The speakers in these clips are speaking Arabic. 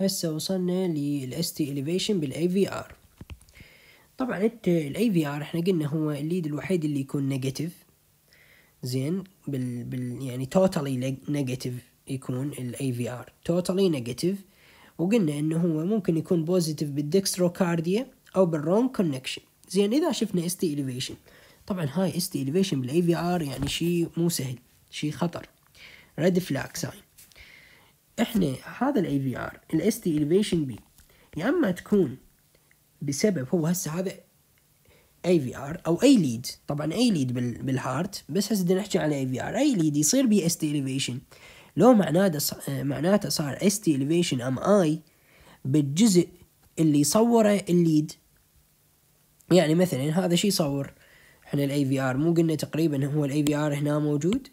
هسه وصلنا للاس تي اليفيشن بالاي في ار طبعا الاي في ار احنا قلنا هو الليد الوحيد اللي يكون نيجاتيف زين بال, بال يعني توتالي نيجاتيف يكون الاي في ار توتالي نيجاتيف وقلنا انه هو ممكن يكون بوزيتيف بالدكستروكارديا او بالرون كونكشن زين اذا شفنا اس تي اليفيشن طبعا هاي اس تي اليفيشن بالاي في ار يعني شيء مو سهل شيء خطر ريد فلاك ساين احنا هذا الاي في ار الاس تي اليفيشن بي يا اما تكون بسبب هو هسه هذا اي في ار او اي ليد طبعا اي ليد بالهارت بس هسه بدنا نحكي على اي في ار اي ليد يصير بي اس تي اليفيشن لو معناته معناته صار اس تي اليفيشن ام اي بالجزء اللي صوره الليد يعني مثلا هذا شي صور احنا الاي في ار مو قلنا تقريبا هو الاي في ار هنا موجود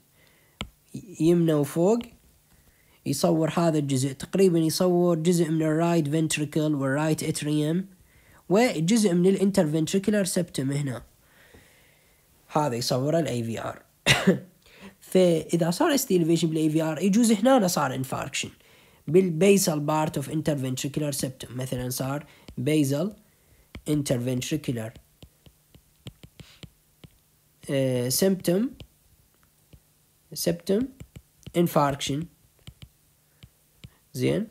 يمنى وفوق يصور هذا الجزء تقريبا يصور جزء من الرايت فنتريكل والرايت اتريوم وجزء من الانتر الانترفنتريكولار سبتم هنا هذا يصور الاي في ار فاذا صار اس elevation بالاي في ار يجوز هنا صار انفاركشن بالبيزل بارت اوف انتر interventricular سبتم مثلا صار بيزل انتر uh, سبتم سبتم انفاركشن زين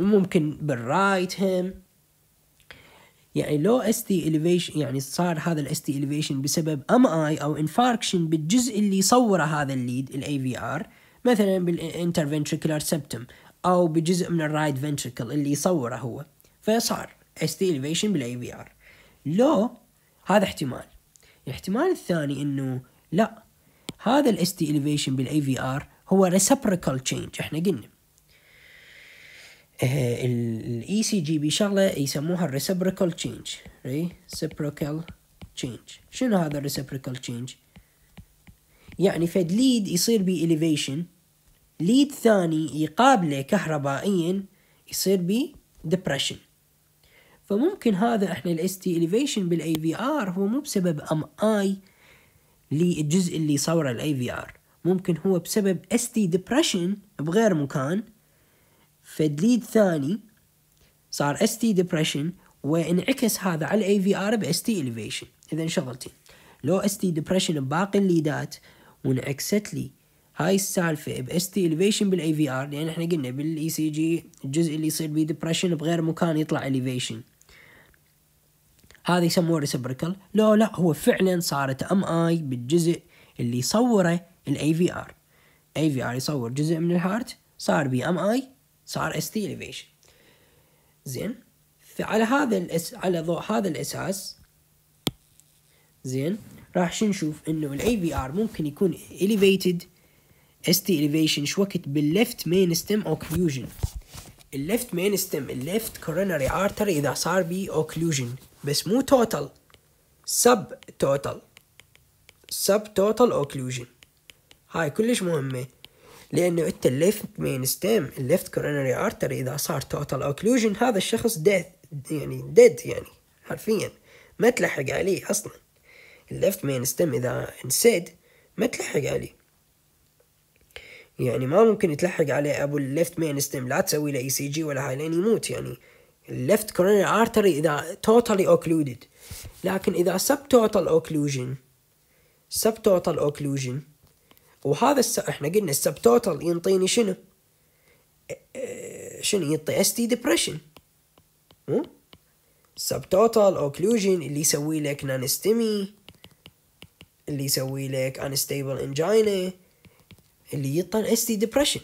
وممكن بالرايت هم يعني لو اس تي اليفيشن يعني صار هذا الاس تي اليفيشن بسبب ام اي او انفاركشن بالجزء اللي يصوره هذا الليد الاي في ار مثلا بالانترفنتريكولار سبتم او بجزء من الرايت فنتريكل اللي يصوره هو فصار اس تي اليفيشن بالاي في ار لو هذا احتمال الاحتمال الثاني انه لا هذا الاس تي اليفيشن بالاي في ار هو ريسبريكال تشينج احنا قلنا الاي سي جي بي شغله يسموها الريسبريكال تشينج ريسبريكال تشينج شنو هذا الريسبريكال تشينج يعني فد ليد يصير بي اليفيشن ليد ثاني يقابله كهربائيا يصير بي depression فممكن هذا احنا الاس تي elevation بالاي في ار هو مو بسبب ام اي للجزء اللي صوره الاي في ار ممكن هو بسبب اس تي depression بغير مكان ليد ثاني صار اس تي ديبرشن وانعكس هذا على الاي في ار باس تي اليفيشن اذا شغلتي لو اس تي ديبرشن بباقي الليدات وانعكست لي هاي السالفه باس تي اليفيشن بالاي في ار لان احنا قلنا بالاي سي e جي الجزء اللي يصير بيه ديبرشن بغير مكان يطلع اليفيشن هذا يسموه ريسبريكال لو لا هو فعلا صارت ام اي بالجزء اللي صوره الاي في ار اي في ار يصور جزء من الهارت صار بي ام اي صار اس تي elevation زين فعلى هذا الاس على ضوء هذا الاساس زين راح شو نشوف انه الاي في ار ممكن يكون elevated اس تي elevation شو وقت بالليفت مين ستيم اوكلوجن الليفت مين ستيم الليفت كورونري artery اذا صار بي اوكلوجن بس مو توتال سب توتال سب توتال اوكلوجن هاي كلش مهمه لأنه أنت الليفت مين ستيم الليفت كورونري ارتري إذا صار توتال اوكلوجن هذا الشخص ديث يعني ديد يعني حرفيا ما تلحق عليه أصلا الليفت مين ستيم إذا انسد ما تلحق عليه يعني ما ممكن يتلحق عليه ابو الليفت مين ستيم لا تسوي له اي سي جي ولا هاي لين يموت يعني الليفت كورونري ارتري اذا توتالي اوكلودد لكن اذا سب توتال اوكلوجن سب توتال اوكلوجن وهذا الس... احنا قلنا السب توتال ينطيني شنو؟ إيه، شنو يعطي اس تي ديبرشن مو سب توتال اوكلوجن اللي يسوي لك نانستمي اللي يسوي لك انستيبل انجينا اللي يطن اس تي ديبرشن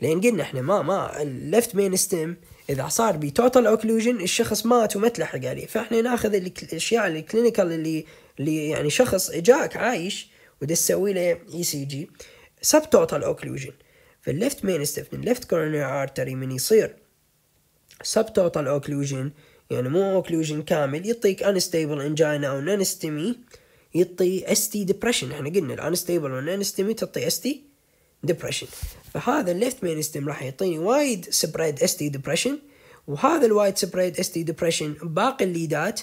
لان قلنا احنا ما ما اللفت مين ستيم اذا صار بي توتال اوكلوجن الشخص مات وما تلحق عليه فاحنا ناخذ الاشياء الكلينيكال اللي اللي يعني شخص اجاك عايش وده تسوي له اي سي جي سب توتال اوكلوجن في الليفت مين ستيف من الليفت كورنيا ارتري من يصير سب توتال اوكلوجن يعني مو اوكلوجن كامل يعطيك انستيبل انجينا او نانستمي يعطي اس تي ديبرشن احنا قلنا الانستيبل والنانستمي تعطي اس تي ديبرشن فهذا الليفت مين ستيم راح يعطيني وايد سبريد اس تي ديبرشن وهذا الوايد سبريد اس تي ديبرشن باقي الليدات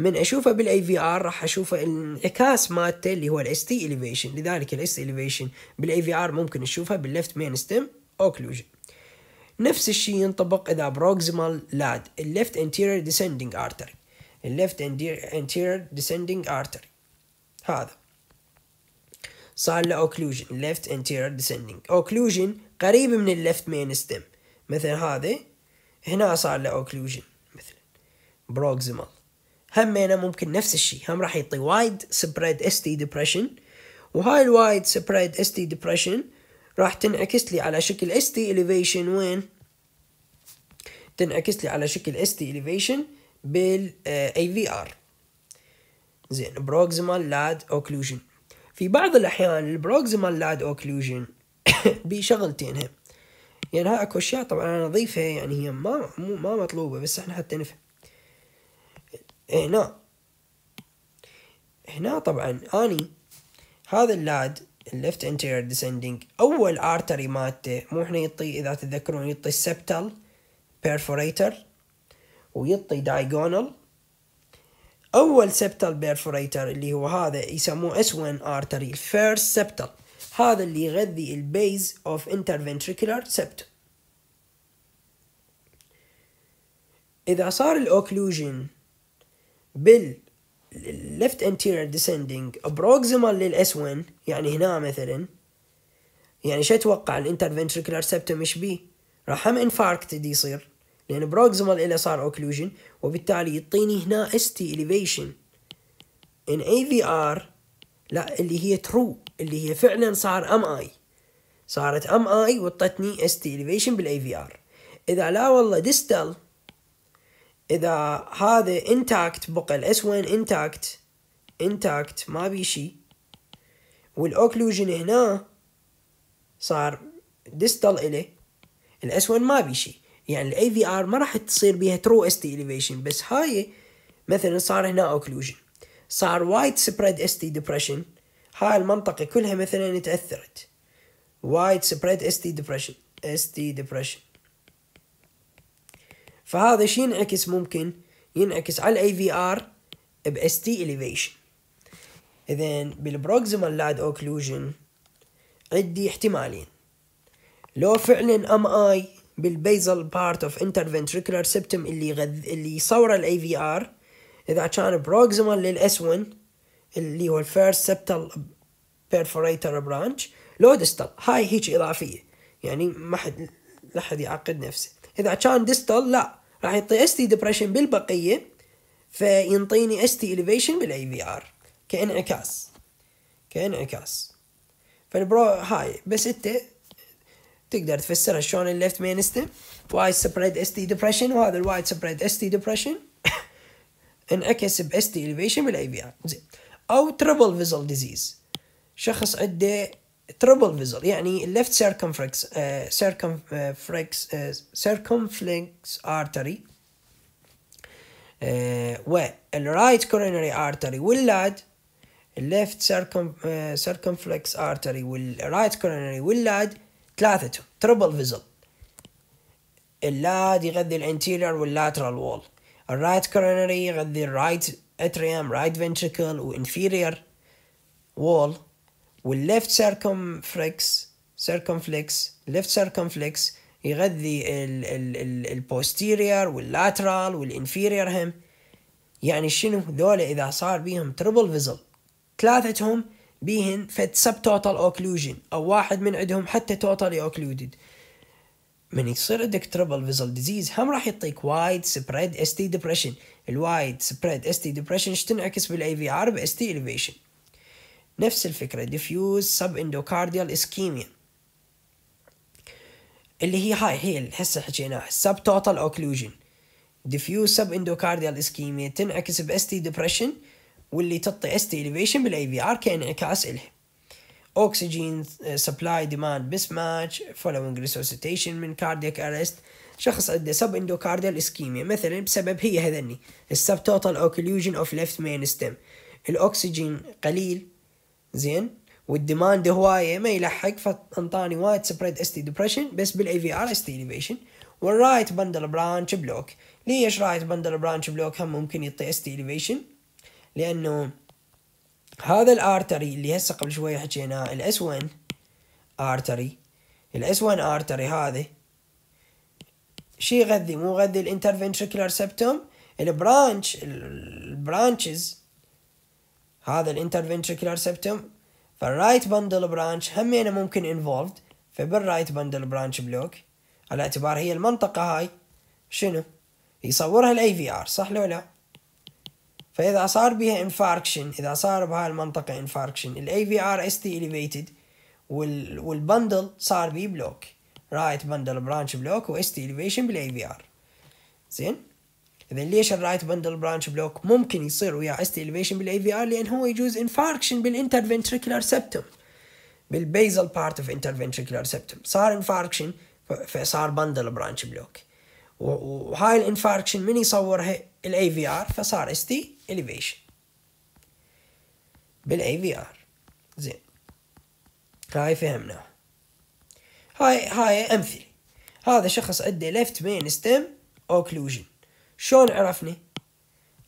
من اشوفه بالاي في ار راح اشوفه الانعكاس مالته اللي هو الاس تي اليفيشن لذلك الاس تي اليفيشن بالاي في ار ممكن نشوفها بالليفت مين ستيم اوكلوجن نفس الشيء ينطبق اذا بروكسيمال لاد الليفت انتيرير ديسندنج ارتري الليفت انتيرير ديسندنج ارتري هذا صار له اوكلوجن الليفت انتيرير ديسندنج اوكلوجن قريب من الليفت مين ستيم مثل هذا هنا صار له اوكلوجن مثلا بروكسيمال همينه ممكن نفس الشيء هم راح يعطي وايد سبريد اس تي ديبرشن وهاي الوايد سبريد اس تي ديبرشن راح تنعكس لي على شكل اس تي اليفيشن وين تنعكس لي على شكل اس تي اليفيشن بال اي في ار زين بروكسيمال لاد اوكلوجن في بعض الاحيان البروكسيمال لاد اوكلوجن بشغلتين هم يعني هاي اكو اشياء طبعا انا اضيفها يعني هي ما مو ما مطلوبه بس احنا حتى نفهم هنا هنا طبعا اني هذا اللاد الليفت انتيرير ديسندنج اول ارتري مالته مو احنا يطي اذا تتذكرون يطي السبتال بيرفوريتر ويطي دايجونال اول سبتال بيرفوريتر اللي هو هذا يسموه اس 1 ارتري الفيرست سبتال هذا اللي يغذي البيز اوف انترفنتريكولار سبتوم اذا صار الاوكلوجن بال left anterior descending proximal للاس 1 يعني هنا مثلا يعني شو اتوقع الانترفنتريكولار سبتم ايش بيه؟ راح هم انفاركت دي يصير لان بروكسيمال إله صار اوكلوجن وبالتالي يعطيني هنا اس تي اليفيشن ان اي في ار لا اللي هي ترو اللي هي فعلا صار ام اي صارت ام اي وطتني اس تي اليفيشن بالاي في ار اذا لا والله ديستال اذا هذا انتاكت بقى الاس 1 انتاكت انتاكت ما بي شيء والاوكلوجن هنا صار ديستال إله الاس 1 ما بي شيء يعني الاي في ار ما راح تصير بيها ترو اس تي اليفيشن بس هاي مثلا صار هنا اوكلوجن صار وايد سبريد اس تي ديبرشن هاي المنطقه كلها مثلا تاثرت وايد سبريد اس تي ديبرشن اس تي ديبرشن فهذا شو ينعكس ممكن ينعكس على الاي في ار اس تي elevation اذا بالبروكسيمال لاد اوكلوجن عندي احتمالين لو فعلا ام اي بالبيزل بارت اوف انترفنتريكولار سبتم اللي غذ... اللي صوره الاي في ار اذا كان بروكسيمال للاس 1 اللي هو الفيرست سبتال بيرفوريتر برانش لو ديستال هاي هيك اضافيه يعني ما حد لا حد يعقد نفسه اذا كان ديستال لا راح يعطي اس تي ديبرشن بالبقيه فينطيني اس تي اليفيشن بالاي في ار كانعكاس كانعكاس فالبرو هاي بس انت تقدر تفسرها شلون الليفت مين ستيم وايد سبريد اس تي ديبرشن وهذا الوايد سبريد اس تي ديبرشن انعكس باس تي اليفيشن بالاي في ار زين او تربل فيزل ديزيز شخص عنده تربل فيزل يعني الليفت سيركمفريكس سيركمفريكس سيركمفلكس ارتري والرايت كورونري ارتري واللاد الليفت سيركم سيركمفلكس ارتري والرايت كورونري واللاد ثلاثتهم تربل فيزل اللاد يغذي الانتيرير واللاترال وول الرايت كورونري يغذي الرايت اتريام رايت فنتريكل وانفيرير وول والليفت سيركمفلكس سيركمفلكس ليفت سيركمفلكس يغذي البوستيرير واللاترال والانفيرير هم يعني شنو ذولا اذا صار بيهم تربل فيزل ثلاثتهم بيهن فت سب توتال اوكلوجن او واحد من عندهم حتى توتالي اوكلودد من يصير عندك تربل فيزل ديزيز هم راح يعطيك وايد سبريد اس تي ديبرشن الوايد سبريد اس تي ديبرشن تنعكس بالاي في ار باس تي الفيشن نفس الفكرة diffuse subendocardial ischemia اللي هي هاي هي اللي هسه حكيناها subtotal occlusion diffuse subendocardial ischemia تنعكس ب ST depression واللي تعطي ST elevation بالاي في ار كانعكاس إلها oxygen supply demand mismatch following resuscitation من cardiac arrest شخص عنده subendocardial ischemia مثلا بسبب هي هذني subtotal occlusion of left main stem ستيم الاكسجين قليل زين والديماند هوايه ما يلحق فانطاني وايد سبريد اس تي ديبرشن بس بالاي في ار اس تي اليفيشن والرايت بندل برانش بلوك ليش رايت بندل برانش بلوك هم ممكن يعطي اس تي اليفيشن لانه هذا الارتري اللي هسه قبل شوي حكيناه الاس 1 ارتري الاس 1 ارتري هذا شي يغذي مو يغذي الانترفنتريكولار سبتوم البرانش البرانشز هذا الانترفنتريكولار سبتم فالرايت بندل برانش همينه ممكن انفولفد فبالرايت بندل برانش بلوك على اعتبار هي المنطقة هاي شنو يصورها الاي في ار صح لو لا فاذا صار بها انفاركشن اذا صار بهاي المنطقة انفاركشن الاي في ار اس تي اليفيتد والبندل صار بيه بلوك رايت بندل برانش بلوك واس تي اليفيشن بالاي في ار زين اذا ليش الرايت بندل برانش بلوك ممكن يصير ويا اس تي الفيشن بالاي في ار لان هو يجوز انفاركشن بالانترفنتريكولار سبتم بالبيزل بارت اوف انترفنتريكولار سبتم صار انفاركشن فصار بندل برانش بلوك وهاي الانفاركشن من يصورها الاي في ار فصار اس تي الفيشن بالاي في ار زين هاي فهمنا هاي هاي امثله هذا شخص عنده ليفت مين ستيم اوكلوجن شلون عرفني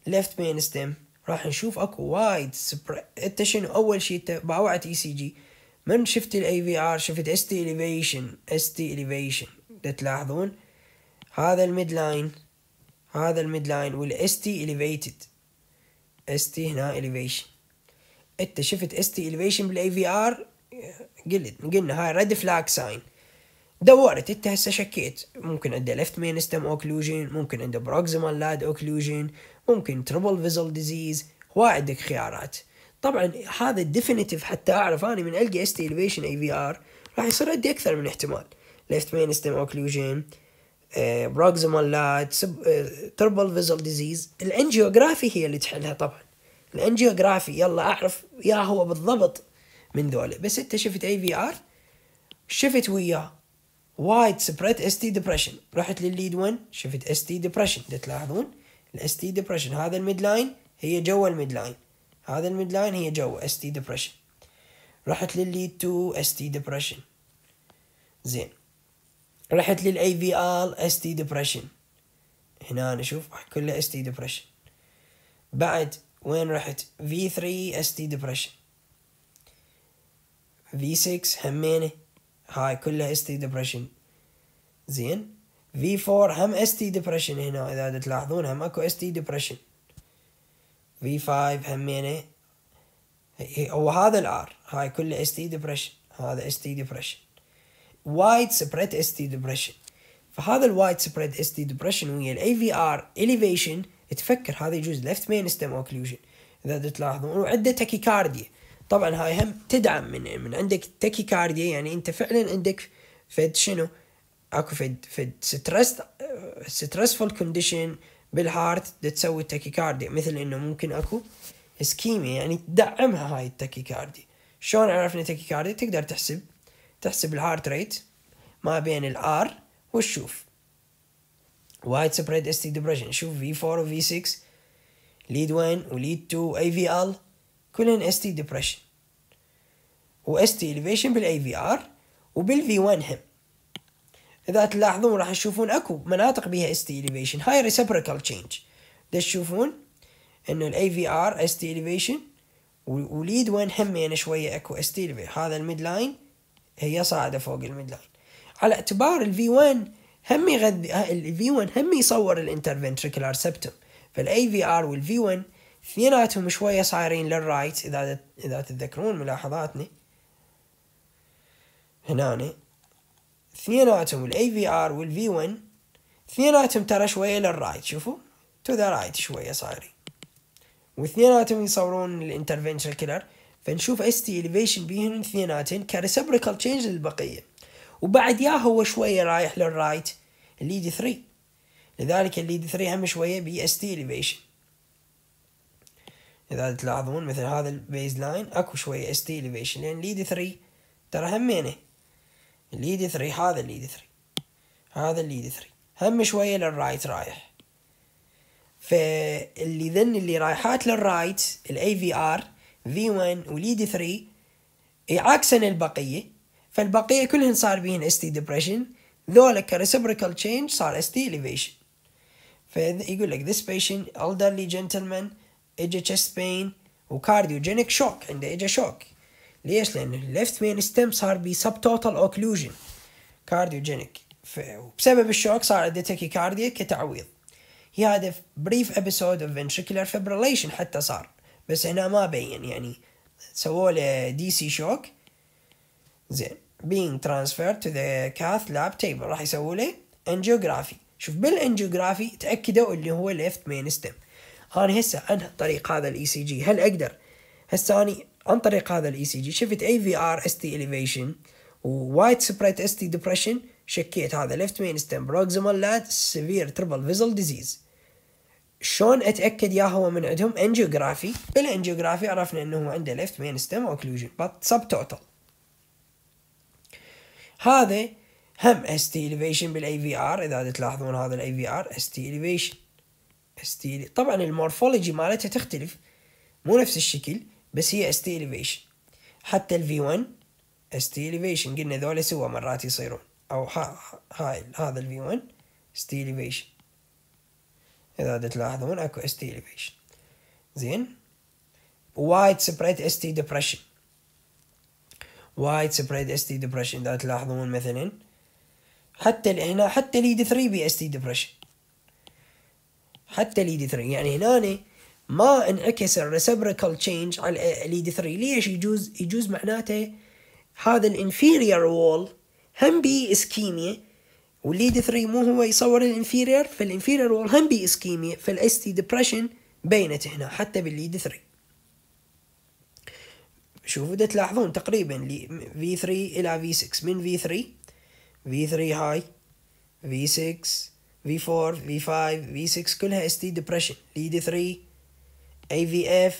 ليفت مين ستيم راح نشوف اكو وايد انت شنو اول شيء باوعت اي e سي جي من شفت الاي في ار شفت اس تي اليفيشن اس تي اليفيشن تلاحظون هذا الميد لاين هذا الميد لاين والاس تي اليفيتد اس تي هنا اليفيشن انت شفت اس تي اليفيشن بالاي في ار قلت قلنا هاي ريد فلاك ساين دورت انت هسه شكيت ممكن عنده ليفت مين ستم اوكلوجين ممكن عنده بروكسيمال لاد اوكلوجين ممكن تربل فيزل ديزيز هواي عندك خيارات طبعا هذا الديفينيتيف حتى اعرف انا من القى تي الفيشن اي في ار راح يصير عندي اكثر من احتمال ليفت مين ستم اوكلوجين بروكسيمال لاد تربل فيزل ديزيز الانجيوغرافي هي اللي تحلها طبعا الانجيوغرافي يلا اعرف يا هو بالضبط من ذولا بس انت شفت اي في ار شفت وياه وايد سبريد اس تي ديبرشن رحت للليد 1 شفت اس تي ديبرشن تلاحظون الاس تي ديبرشن هذا الميد لاين هي جوا الميد لاين هذا الميد لاين هي جوا اس تي ديبرشن رحت للليد 2 اس تي ديبرشن زين رحت للاي في ال اس تي ديبرشن هنا نشوف كله اس تي ديبرشن بعد وين رحت في 3 اس تي ديبرشن في 6 همينه هاي كلها اس تي ديبريشن زين في 4 هم اس تي ديبريشن هنا اذا تلاحظون هم اكو اس تي ديبريشن في 5 همينه هو هذا الار هاي كلها اس تي ديبريشن هذا اس تي ديبريشن وايد سبريد اس تي ديبريشن فهذا الوايد سبريد اس تي ديبريشن ويا الاي في ار اليفيشن تفكر هذا يجوز ليفت مين ستيم اوكلوجن اذا تلاحظون وعده تاكيكارديا طبعا هاي هم تدعم من من عندك تكيكارديا يعني انت فعلا عندك فد شنو اكو فد فد ستريس ستريسفول كونديشن بالهارت تسوي تكيكارديا مثل انه ممكن اكو اسكيميا يعني تدعمها هاي التكيكارديا شلون عرفنا تكيكارديا تقدر تحسب تحسب الهارت ريت ما بين الار وتشوف وايد سبريد استيك ديبريشن شوف في 4 وفي 6 ليد 1 وليد 2 اي في ال كلهن اس تي و اس تي اليفيشن بالاي في ار وبالفي 1 هم اذا تلاحظون راح تشوفون اكو مناطق بيها اس تي اليفيشن هاي ريسبريكال تشينج تشوفون انه الاي في ار اس تي اليفيشن وليد وين يعني شويه اكو اس تي هذا الميد لاين هي صاعده فوق الميد لاين على اعتبار الفي 1 هم يغذي الفي 1 هم يصور الانترفنتريكولار سبتم فالاي في ار والفي 1 اثنيناتهم شوية صايرين للرايت إذا إذا تتذكرون ملاحظاتني هنا اثنيناتهم الاي في ار والفي 1 اثنيناتهم ترى شوية للرايت شوفوا تو ذا رايت شوية صايرين واثنيناتهم يصورون الانترفنشن كيلر فنشوف اس تي اليفيشن بيهن اثنيناتهم كريسبريكال تشينج للبقية وبعد يا هو شوية رايح للرايت الليد 3 لذلك الليد 3 هم شوية بي اس تي اليفيشن إذا تلاحظون مثل هذا البيز لاين أكو شوية اس تي إليفيشن لأن ليد ثري ترى همينه الليد ثري هذا الليد ثري هذا الليد ثري هم شوية للرايت رايح فاللي ذن اللي رايحات للرايت الاي في ار في 1 وليد 3 يعاكسن البقيه فالبقيه كلهن صار بيهن اس تي ديبرشن ذولا كريسبريكال تشينج صار اس تي اليفيشن فيقول لك this patient elderly gentleman اجى تشست بين وكارديوجينيك شوك عنده اجى شوك ليش لان الليفت مين ستيم صار سب توتال اوكلوجن كارديوجينيك وبسبب الشوك صار عنده كارديا كتعويض هي هذا بريف ابيسود اوف ventricular fibrillation حتى صار بس هنا ما بين يعني سووا له دي سي شوك زين being transferred to the cath lab table راح يسووا له انجيوغرافي شوف بالانجيوغرافي تاكدوا اللي هو ليفت مين ستيم أنا هسه عن طريق هذا الاي سي e جي هل أقدر هسه أنا عن طريق هذا الاي سي e جي شفت اي في ار اس تي اليفيشن ووايت سبريت اس تي ديبرشن شكيت هذا ليفت مين ستيم بروكسيمال لات سيفير تربل فيزل ديزيز شلون اتاكد يا هو من عندهم انجيوغرافي بالانجيوغرافي عرفنا انه هو عنده ليفت مين ستيم اوكلوجن بات سب توتال هذا هم اس تي اليفيشن بالاي في ار اذا تلاحظون هذا الاي في ار اس تي اليفيشن استيلي طبعا المورفولوجي مالتها تختلف مو نفس الشكل بس هي ستي اليفيشن حتى v 1 ستي اليفيشن قلنا ذولا سوا مرات يصيرون او هاي هذا v 1 ستي اليفيشن اذا تلاحظون اكو ستي اليفيشن زين وايد سبريد ستي ديبرشن وايد سبريد ستي ديبرشن اذا تلاحظون مثلا حتى هنا حتى ليد 3 e بي ستي ديبرشن حتى ليد 3 e يعني هنا ما انعكس الريسبريكال تشينج على ليد 3 e ليش يجوز يجوز معناته هذا الانفيرير وول هم بي اسكيميا واللي 3 مو هو يصور الانفيرير فالانفيرير وول هم بي اسكيميا فالاس تي ديبرشن بينت هنا حتى بالليد 3 e شوفوا ده تلاحظون تقريبا لي في 3 الى في 6 من في 3 في 3 هاي في 6 V4 V5 V6 كلها ST depression lead 3 AVF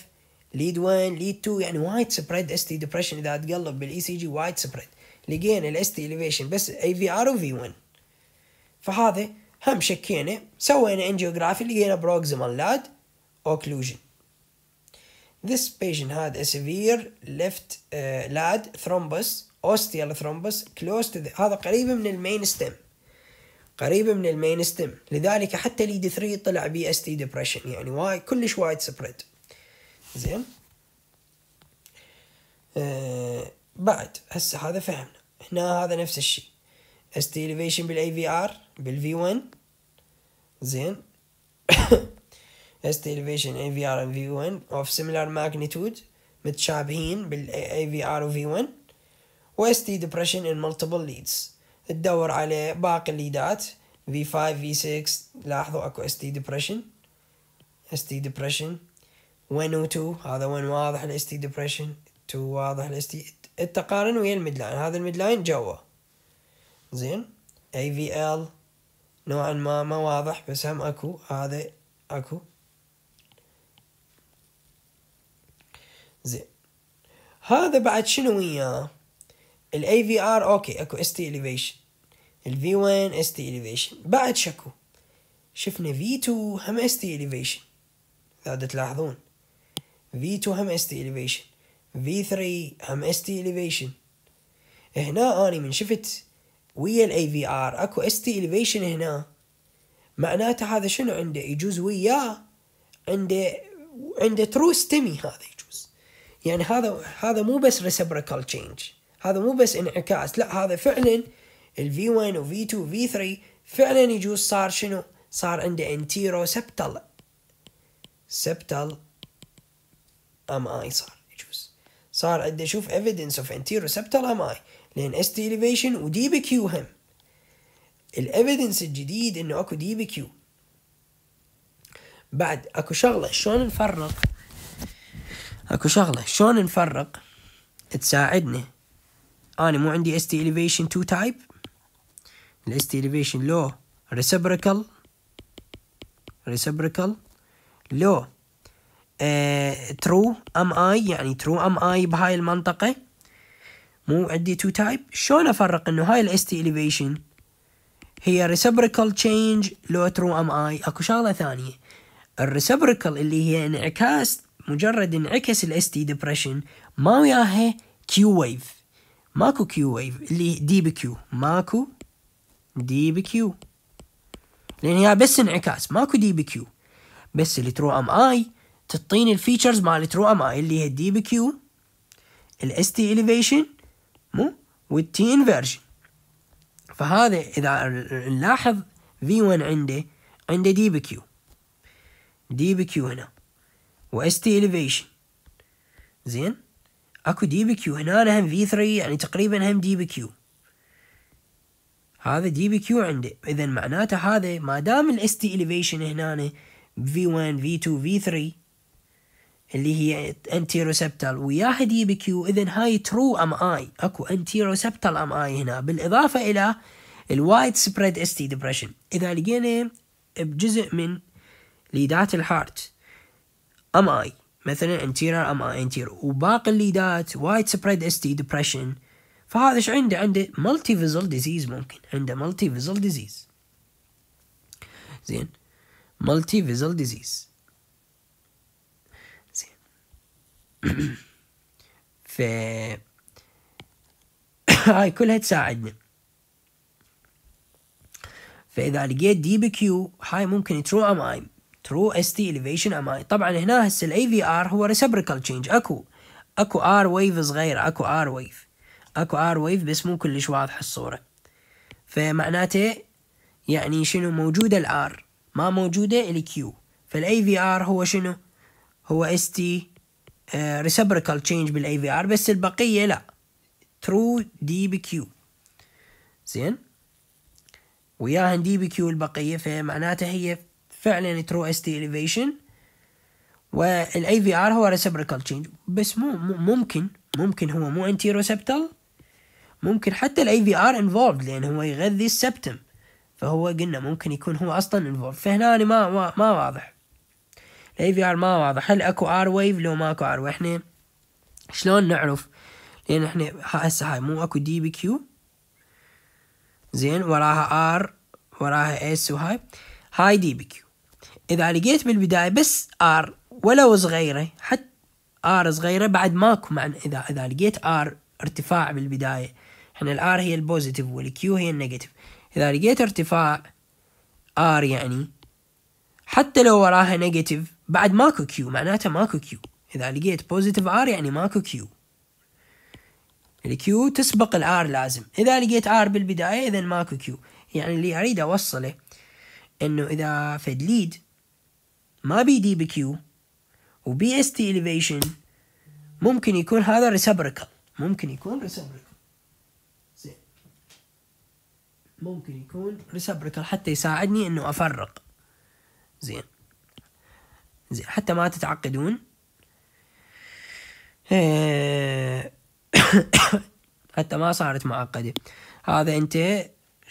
lead 1 lead 2 يعني وايد سبريد ST depression اذا تقلب بالاي سي جي وايد سبريد لقينا الاس ST elevation بس AVR و v 1 فهذا هم شكينا سوينا انجيوغرافي لقينا بروكسيمال لاد اوكلوجن This patient had a severe left uh, lad thrombus osteal thrombus close to the هذا قريب من المين stem قريبة من المين ستيم لذلك حتى ليد 3 e طلع بي اس تي ديبرشن يعني واي كلش وايد سبريد زين آه بعد هسه هذا فهمنا هنا هذا نفس الشيء اس تي اليفيشن بالاي في ار بالفي 1 زين اس تي اليفيشن اي في ار ان في 1 اوف سيميلار ماجنيتود متشابهين بالاي في ار وفي 1 واس تي ديبرشن ان مالتيبل ليدز تدور على باقي الليدات V5 V6 لاحظوا اكو ST depression ST depression 1 و 2 هذا 1 واضح ال ST depression 2 واضح ال ST التقارن ويا الميدلاين هذا الميدلاين جوا زين AVL نوعا ما ما واضح بس هم اكو هذا اكو زين هذا بعد شنو وياه الاي في ار اوكي اكو اس تي اليفيشن الفي 1 اس تي اليفيشن بعد شكو شفنا في 2 هم اس تي اليفيشن اذا تلاحظون في 2 هم اس تي اليفيشن في 3 هم اس تي اليفيشن هنا اني من شفت ويا الاي في ار اكو اس تي اليفيشن هنا معناته هذا شنو عنده يجوز وياه عنده عنده ترو ستمي هذا يجوز يعني هذا هذا مو بس ريسبريكال تشينج هذا مو بس انعكاس لا هذا فعلا v 1 و v 2 و v 3 فعلا يجوز صار شنو صار عنده انتيرو سبتل سبتل ام اي صار يجوز صار عنده شوف ايفيدنس اوف انتيرو سبتال ام اي لان ST elevation و DBQ بي كيو هم الايفيدنس الجديد انه اكو دي بي كيو بعد اكو شغله شلون نفرق اكو شغله شلون نفرق تساعدنا انا مو عندي اس تي elevation 2 تايب الاس تي elevation لو ريسبريكال ريسبريكال لو ترو ام اي يعني ترو ام اي بهاي المنطقه مو عندي 2 تايب شلون افرق انه هاي الاس تي elevation هي ريسبريكال تشينج لو ترو ام اي اكو شغله ثانيه الريسبريكال اللي هي انعكاس مجرد انعكس الاس تي ديبرشن ما وياها كيو ويف ماكو كيو ويف اللي دي بكيو ماكو دي بكيو لان هي بس انعكاس ماكو دي بكيو بس اللي ترو ام اي تعطيني الفيتشرز مال ترو ام اي اللي هي الدي بكيو الاس تي اليفيشن مو والتي انفيرجن فهذا اذا نلاحظ في 1 عنده عنده دي بكيو دي بكيو هنا واس تي اليفيشن زين اكو دي بي كيو هنا هم في 3 يعني تقريبا هم دي بي كيو هذا دي بي كيو عنده اذا معناته هذا ما دام الاس تي اليفيشن هنا في 1 في 2 في 3 اللي هي انتي ريسبتال وياها دي بي كيو اذا هاي ترو ام اي اكو انتي ريسبتال ام اي هنا بالاضافه الى الوايد سبريد اس تي ديبرشن اذا لقينا بجزء من ليدات الهارت ام اي مثلا انتيرر ام انتير وباقي الليدات وايد سبريد اس تي ديبرشن فهذا ايش عنده عنده مالتي فيزل ديزيز ممكن عنده مالتي فيزل ديزيز زين مالتي فيزل ديزيز زين ف هاي كلها تساعدنا فاذا لقيت دي بي كيو هاي ممكن ترو ام اي ثرو اس تي اليفيشن ام اي طبعا هنا هسه الاي في ار هو ريسبريكال تشينج اكو اكو ار ويف صغير اكو ار ويف اكو ار ويف بس مو كلش واضحه الصوره فمعناته يعني شنو موجوده الار ما موجوده الكيو فالاي في ار هو شنو هو اس تي ريسبريكال تشينج بالاي في ار بس البقيه لا ترو دي بي كيو زين وياهن دي بي كيو البقيه فمعناته هي فعلا ترو اس تي اليفيشن والاي في ار هو ريسبريكال تشينج بس مو ممكن ممكن هو مو انتي ريسبتال ممكن حتى الاي في ار انفولد لان هو يغذي السبتم فهو قلنا ممكن يكون هو اصلا انفولد فهنا ما ما, واضح الاي في ار ما واضح هل اكو ار ويف لو ماكو ار واحنا شلون نعرف لان احنا هسه هاي مو اكو دي بي كيو زين وراها ار وراها اس وهاي هاي دي بي كيو اذا لقيت بالبداية بس ار ولو صغيرة حتى ار صغيرة بعد ماكو معنى اذا اذا لقيت ار ارتفاع بالبداية احنا الار هي البوزيتيف والكيو هي النيجاتيف اذا لقيت ارتفاع ار يعني حتى لو وراها نيجاتيف بعد ماكو كيو معناته ماكو كيو اذا لقيت بوزيتيف ار يعني ماكو كيو الكيو تسبق الار لازم اذا لقيت ار بالبدايه اذا ماكو كيو يعني اللي اريد اوصله انه اذا فد ليد ما بي دي بكيو وبي اس تي اليفيشن ممكن يكون هذا ريسبريكال ممكن يكون ريسبريكال زين ممكن يكون ريسبريكال حتى يساعدني انه افرق زين زين حتى ما تتعقدون إيه. حتى ما صارت معقدة هذا انت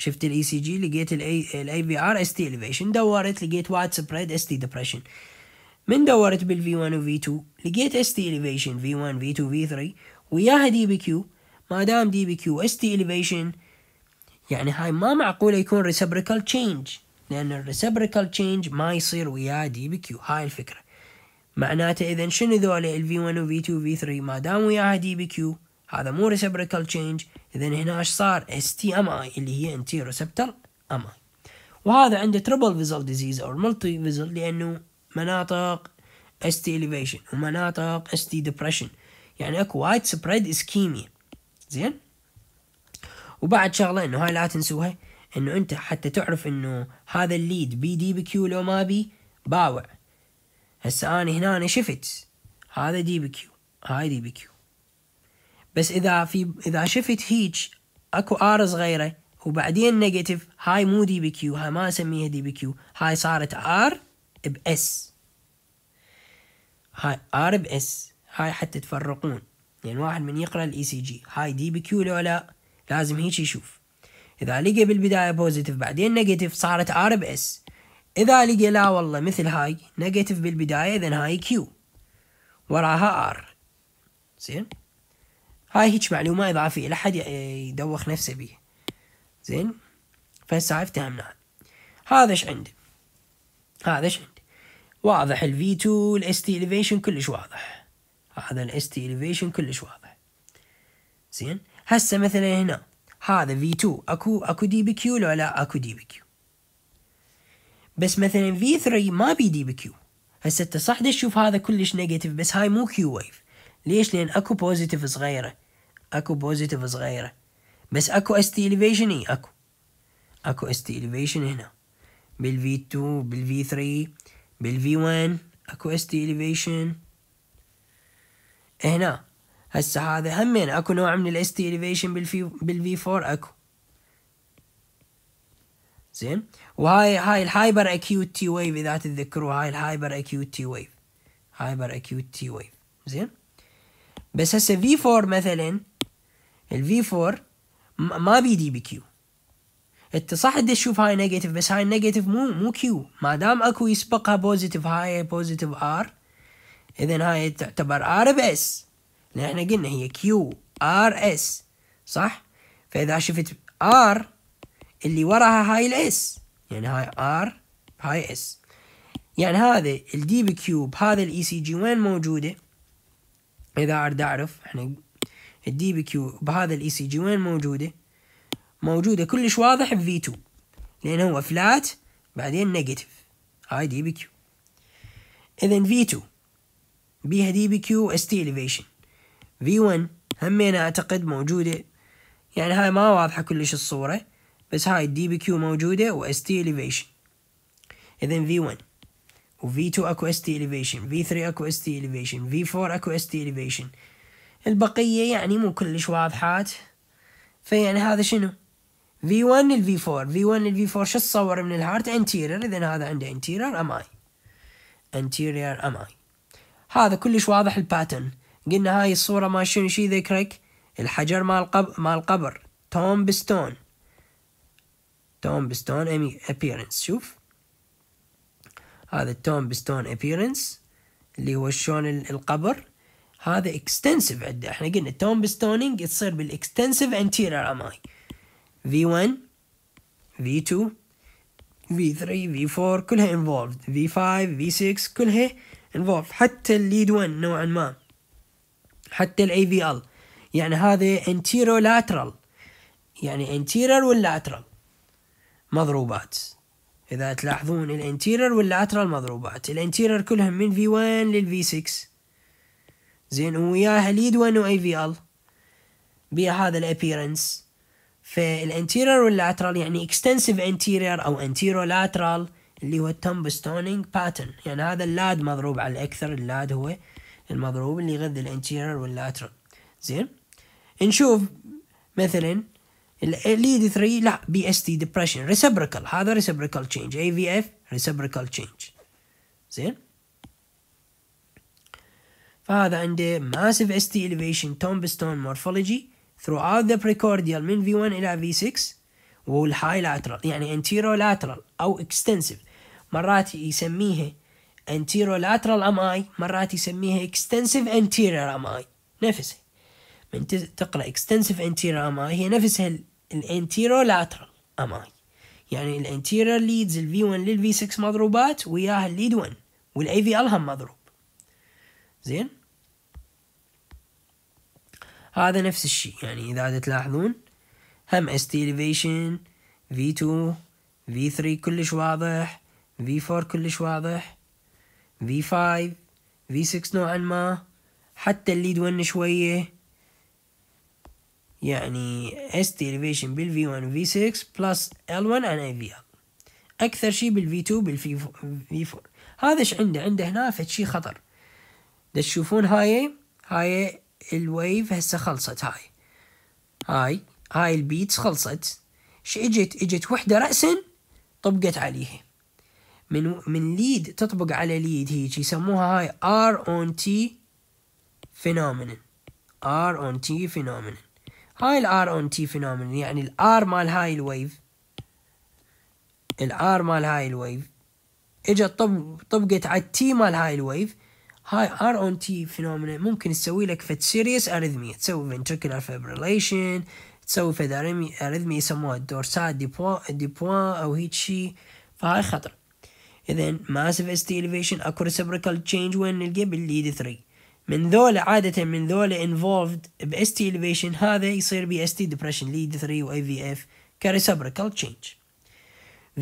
شفت الاي سي جي لقيت الاي في ار اس تي اليفيشن دورت لقيت وايد سبريد اس تي ديبرشن من دورت بالفي 1 وفي 2 لقيت اس تي اليفيشن في 1 في 2 في 3 وياها دي بي كيو ما دام دي بي كيو اس تي اليفيشن يعني هاي ما معقوله يكون ريسبريكال تشينج لان الريسبريكال تشينج ما يصير ويا دي بي كيو هاي الفكره معناته اذا شنو ذولا الفي 1 وفي 2 وفي 3 ما دام وياها دي بي كيو هذا مو ريسبريكال تشينج إذا هنا إيش صار؟ اس تي ام اي اللي هي انتيروسبتر ام اي وهذا عنده تربل فيزل ديزيز أو ملتي فيزل لأنه مناطق اس تي elevation ومناطق اس تي depression يعني اكو وايد سبريد اسكيميا زين وبعد شغله انه هاي لا تنسوها انه انت حتى تعرف انه هذا الليد بي دي كيو لو ما بي باوع هسه انا هنا شفت هذا دي كيو هاي دي كيو بس اذا في اذا شفت هيج اكو ار صغيره وبعدين نيجاتيف هاي مو دي بي كيو هاي ما اسميها دي بي كيو هاي صارت ار باس هاي ار باس هاي حتى تفرقون يعني واحد من يقرا الاي سي e جي هاي دي بي كيو لو لا لازم هيك يشوف اذا لقى بالبدايه بوزيتيف بعدين نيجاتيف صارت ار باس اذا لقى لا والله مثل هاي نيجاتيف بالبدايه اذا هاي كيو وراها ار زين هاي هيك معلومة إضافية لا حد يدوخ نفسه بيها زين فهسه افتهمناها هذا ايش عندي هذا ايش عندي واضح الفي 2 الاس تي اليفيشن كلش واضح هذا الاس تي اليفيشن كلش واضح زين هسه مثلا هنا هذا في 2 اكو اكو دي بي كيو لو لا اكو دي بي كيو بس مثلا في 3 ما بي دي بي كيو هسه انت صح تشوف هذا كلش نيجاتيف بس هاي مو كيو ويف ليش لان اكو بوزيتيف صغيره اكو بوزيتيف صغيره بس اكو اس تي اليفيشن اي اكو اكو اس تي اليفيشن هنا بالفي 2 بالفي 3 بالفي 1 اكو اس تي اليفيشن هنا هسه هذا همين اكو نوع من الاس تي اليفيشن بالفي بالفي 4 اكو زين وهاي هاي الهايبر اكيوت تي ويف اذا تتذكروا هاي الهايبر اكيوت تي ويف هايبر اكيوت تي ويف زين بس هسه في 4 مثلا v 4 ما بي دي بي كيو انت صح تشوف هاي نيجاتيف بس هاي النيجاتيف مو مو كيو ما دام اكو يسبقها بوزيتيف هاي بوزيتيف ار اذا هاي تعتبر ار بس لان احنا قلنا هي كيو ار اس صح فاذا شفت ار اللي وراها هاي الاس يعني هاي ار هاي اس يعني هذا الدي بي كيو بهذا الاي سي e جي وين موجوده اذا اريد اعرف احنا الدي بي كيو بهذا الاي سي e جي وين موجوده موجوده كلش واضح في 2 لان هو فلات بعدين نيجاتيف هاي دي بي كيو اذا في 2 بيها دي بي كيو اس تي اليفيشن في 1 همين اعتقد موجوده يعني هاي ما واضحه كلش الصوره بس هاي الدي بي كيو موجوده واس تي اليفيشن اذا في 1 وفي 2 اكو اس تي اليفيشن في 3 اكو اس تي اليفيشن في 4 اكو اس تي اليفيشن البقية يعني مو كلش واضحات فيعني هذا شنو في 1 للفي 4 في 1 للفي 4 شو تصور من الهارت انتيرير اذا هذا عنده انتيرير ام اي انتيرير ام اي هذا كلش واضح الباتن قلنا هاي الصورة ما شنو شي ذكرك الحجر مال القبر مال قبر توم بستون توم بستون ابيرنس شوف هذا التوم بستون ابيرنس اللي هو شلون القبر هذا اكستنسيف عندنا احنا قلنا التون بستونينج تصير بالاكستنسيف انتيرير اماي V1 V2 V3 V4 كلها involved V5 V6 كلها involved حتى الليد 1 نوعا ما حتى الاي في ال يعني هذا لاترال يعني anterior واللاترال مضروبات اذا تلاحظون الانتيرير واللاترال مضروبات الانتيرير كلهم من V1 للV6 زين وياها ليد 1 اي في ال بيها هذا الابيرنس فالانتيرير واللاترال يعني اكستنسيف انتيرير او انتيرو لاترال اللي هو ستونينج باترن يعني هذا اللاد مضروب على الاكثر اللاد هو المضروب اللي يغذي الانتيرير واللاترال زين نشوف مثلا الليد 3 لا بي اس تي ديبرشن ريسبريكال هذا ريسبريكال تشينج اي في اف ريسبريكال تشينج زين فهذا عنده massive ST elevation tombstone morphology throughout the precordial من V1 إلى V6 والهاي لاترال يعني لاترال أو extensive مرات يسميها ام MI مرات يسميها extensive anterior MI نفسها من تقرأ extensive anterior MI هي نفسها ام MI يعني الانتيرير ليدز الفي 1 للفي 6 مضروبات وياها الليد 1 والاي في ال هم مضروب زين هذا نفس الشيء يعني إذا تلاحظون هم ST elevation V2 V3 كلش واضح V4 كلش واضح V5 V6 نوعا ما حتى الليد 1 شوية يعني ST elevation بال V1 V6 plus L1 and AVL أكثر شيء بال V2 بال V4 هذا ايش عنده عنده هنا فد شيء خطر تشوفون هاي هاي الويف هسه خلصت هاي هاي هاي البيتس خلصت ش اجت اجت وحده راسا طبقت عليها من من ليد تطبق على ليد هيك يسموها هاي ار اون تي فينومينن ار اون تي فينومينن هاي الار اون تي فينومينن يعني الار مال هاي الويف الار مال هاي الويف اجت طب طبقت على التي مال هاي الويف هاي ار اون تي فينومينا ممكن تسوي لك فد سيريس اريثميا تسوي ventricular fibrillation تسوي فد اريثميا يسموها الدورسال ديبوا ديبوا او هيك شي فهاي خطر اذا اس ST elevation اكو reciprocal change وين نلقى بالليد 3 من ذولا عادة من ذولا involved ب ST elevation هذا يصير ب ST depression lead 3 و AVF ك reciprocal change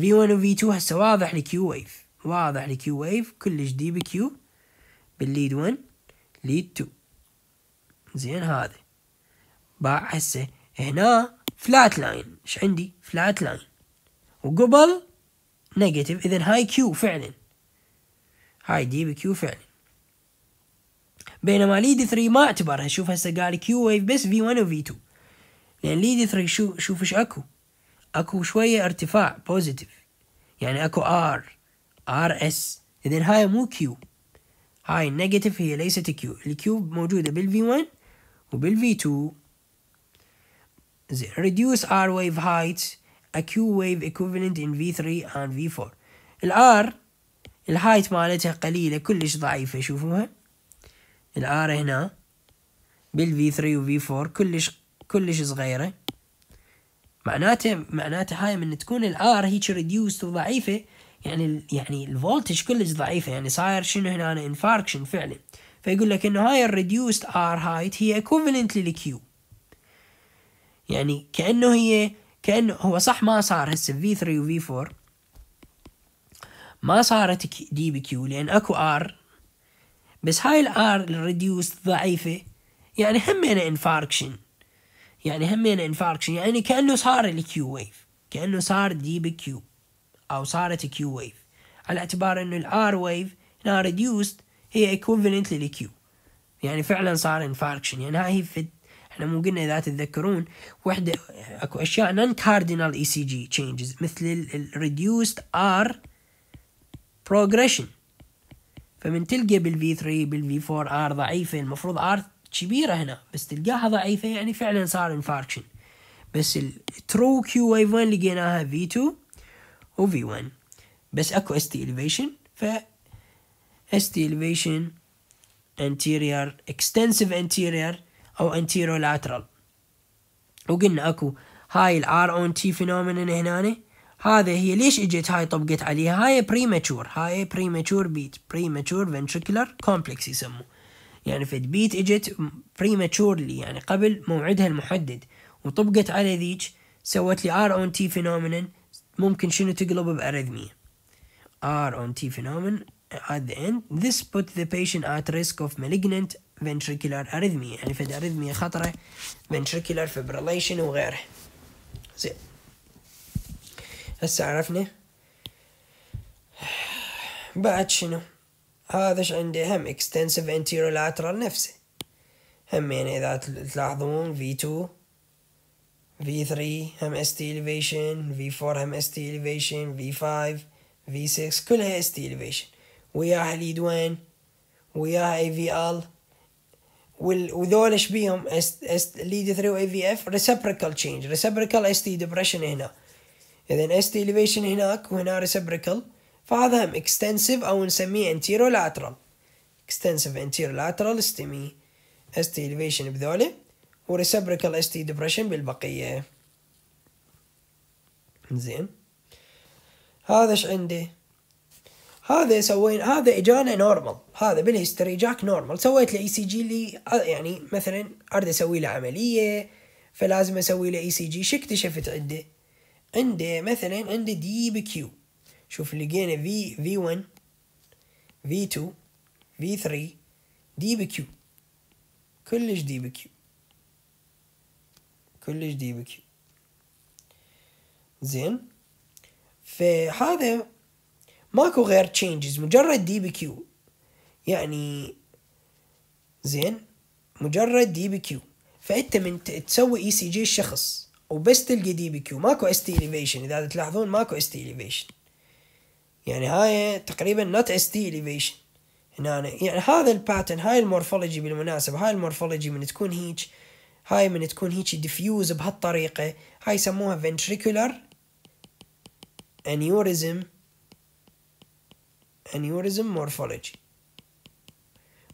V1 و V2 هسه واضح Q wave واضح Q wave كلش دي Q بالليد 1 ليد 2 زين هذا باع هسه هنا فلات لاين ايش عندي فلات لاين وقبل نيجاتيف اذا هاي كيو فعلا هاي دي بي كيو فعلا بينما ليد 3 ما اعتبرها شوف هسه قال كيو ويف بس في 1 وفي 2 لان ليد 3 شو شوف ايش اكو اكو شويه ارتفاع بوزيتيف يعني اكو ار ار اس اذا هاي مو كيو هاي النيجاتيف هي ليست كيو الكيو موجودة بالفي 1 وبالفي 2 زين reduce R wave height a Q wave equivalent in V3 and V4 الار الهايت مالتها قليلة كلش ضعيفة شوفوها الار هنا بالفي 3 وفي 4 كلش كلش صغيرة معناته معناته هاي من تكون الار هيك ريديوست وضعيفة يعني يعني الفولتج كلش ضعيفه يعني صاير شنو هنا انفاركشن فعلا فيقول لك انه هاي الريديوست ار هايت هي ايكوفلنت للكيو يعني كانه هي كانه هو صح ما صار هسه في 3 وفي 4 ما صارت دي بي كيو لان اكو ار بس هاي الار الريديوست ضعيفه يعني همين انفاركشن يعني همينة انفاركشن يعني كانه صار الكيو ويف كانه صار دي بي كيو أو صارت Q wave على اعتبار أنه الار wave هنا reduced هي equivalent للكيو يعني فعلا صار infarction يعني هاي في احنا مو قلنا اذا تتذكرون وحده اكو اشياء نون كاردينال اي سي جي تشينجز مثل الريديوست ار بروجريشن فمن تلقى بالفي 3 بالفي 4 ار ضعيفه المفروض ار كبيره هنا بس تلقاها ضعيفه يعني فعلا صار انفاركشن بس الترو كيو ويف وين لقيناها في 2 و v1 بس اكو st elevation ف st elevation anterior extensive anterior او anterolateral وقلنا اكو هاي ال اون تي فينومينن هنا هذا هي ليش اجت هاي طبقت عليها هاي بريماتشور هاي بريماتشور بيت بريماتشور فنتريكولار كومبلكس يسموه يعني فد بيت اجت بريماتشورلي يعني قبل موعدها المحدد وطبقت على ذيك سوت لي ار اون تي فينومينن ممكن شنو تقلب بأرذمية R on T phenomenon at the end this put the patient at risk of malignant ventricular arrhythmia يعني فد أرذمية خطرة ventricular fibrillation وغيره زين هسه عرفنا بعد شنو هذا ش عندي هم extensive lateral نفسه هم يعني إذا تلاحظون V2 V3 هم ST elevation V4 هم ST elevation V5 V6 كلها ST elevation وياها ليد وين وياها AVL في وذول ايش بيهم اس ليد 3 واي في اف ريسبريكال تشينج ريسبريكال اس تي هنا اذا اس تي elevation هناك وهنا ريسبريكال فهذا هم extensive او نسميه anterolateral extensive anterolateral STEMI ST elevation بذوله وريسبريكال اس تي ديبريشن بالبقيه زين هذا ايش عندي هذا سوينا هذا اجانا نورمال هذا بالهيستوري جاك نورمال سويت له اي سي جي لي يعني مثلا اريد اسوي له عمليه فلازم اسوي له اي e سي جي شو اكتشفت عنده عنده مثلا عنده دي كيو شوف لقينا في في 1 في 2 في 3 دي كيو كلش دي كيو كلش ديبك زين فهذا ماكو غير تشينجز مجرد دي بي كيو يعني زين مجرد دي بي كيو فانت من تسوي اي سي جي الشخص وبس تلقى دي بي كيو ماكو اس تي اليفيشن اذا تلاحظون ماكو اس تي اليفيشن يعني هاي تقريبا نوت اس تي اليفيشن هنا يعني هذا الباترن هاي المورفولوجي بالمناسبة هاي المورفولوجي من تكون هيج هاي من تكون هيك ديفيوز بهالطريقة هاي يسموها ventricular aneurysm aneurysm morphology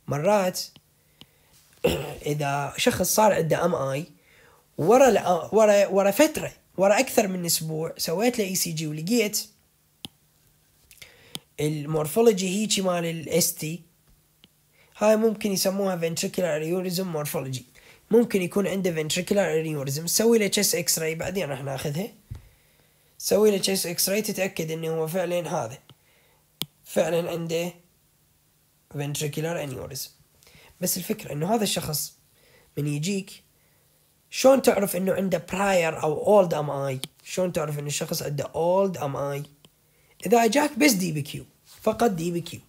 مرات اذا شخص صار عنده ام اي ورا ورا ورا فتره ورا اكثر من اسبوع سويت له اي سي جي ولقيت المورفولوجي هيجي مال الاس تي هاي ممكن يسموها ventricular aneurysm morphology ممكن يكون عنده ventricular aneurysm سوي له chest x-ray بعدين راح ناخذها سوي له chest x-ray تتأكد انه هو فعلا هذا فعلا عنده ventricular aneurysm بس الفكرة انه هذا الشخص من يجيك شلون تعرف انه عنده prior او old MI شلون تعرف انه الشخص عنده old MI اذا اجاك بس دي بي كيو فقط دي بي كيو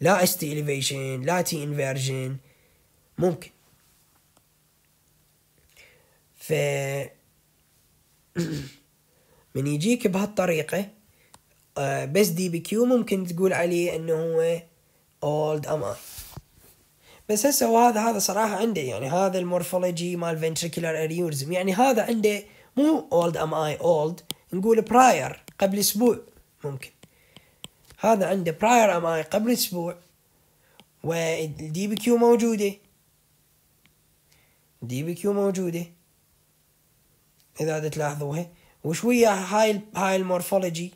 لا اس تي elevation لا تي inversion ممكن ف من يجيك بهالطريقة آه، بس دي بي كيو ممكن تقول عليه انه هو اولد ام اي بس هسه وهذا هذا صراحة عنده يعني هذا المورفولوجي مال فنتريكولار اريورزم يعني هذا عنده مو اولد ام اي اولد نقول براير قبل اسبوع ممكن هذا عنده براير ام اي قبل اسبوع والدي بي كيو موجوده دي بي كيو موجوده اذا تلاحظوها وشويه هاي هاي المورفولوجي